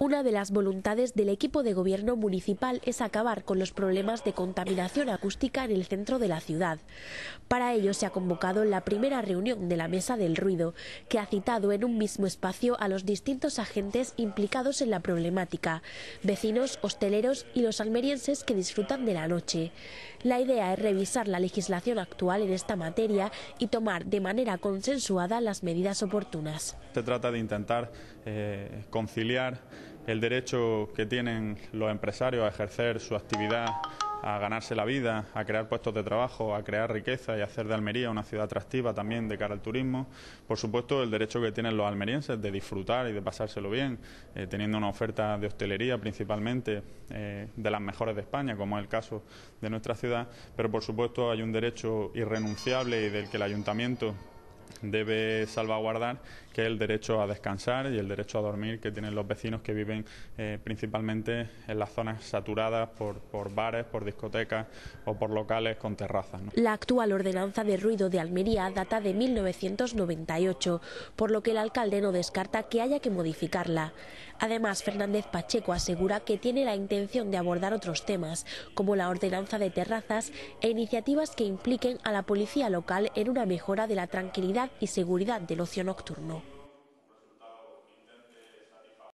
Una de las voluntades del equipo de gobierno municipal es acabar con los problemas de contaminación acústica en el centro de la ciudad. Para ello se ha convocado la primera reunión de la Mesa del Ruido, que ha citado en un mismo espacio a los distintos agentes implicados en la problemática, vecinos, hosteleros y los almerienses que disfrutan de la noche. La idea es revisar la legislación actual en esta materia y tomar de manera consensuada las medidas oportunas. Se trata de intentar eh, conciliar el derecho que tienen los empresarios a ejercer su actividad, a ganarse la vida, a crear puestos de trabajo, a crear riqueza y hacer de Almería una ciudad atractiva también de cara al turismo. Por supuesto, el derecho que tienen los almerienses de disfrutar y de pasárselo bien, eh, teniendo una oferta de hostelería principalmente eh, de las mejores de España, como es el caso de nuestra ciudad. Pero, por supuesto, hay un derecho irrenunciable y del que el ayuntamiento debe salvaguardar, que el derecho a descansar y el derecho a dormir que tienen los vecinos que viven eh, principalmente en las zonas saturadas por, bares, por discotecas o por locales con terrazas. La actual ordenanza de ruido de Almería data de 1998, por lo que el alcalde no descarta que haya que modificarla. Además, Fernández Pacheco asegura que tiene la intención de abordar otros temas, como la ordenanza de terrazas e iniciativas que impliquen a la policía local en una mejora de la tranquilidad y seguridad del ocio nocturno.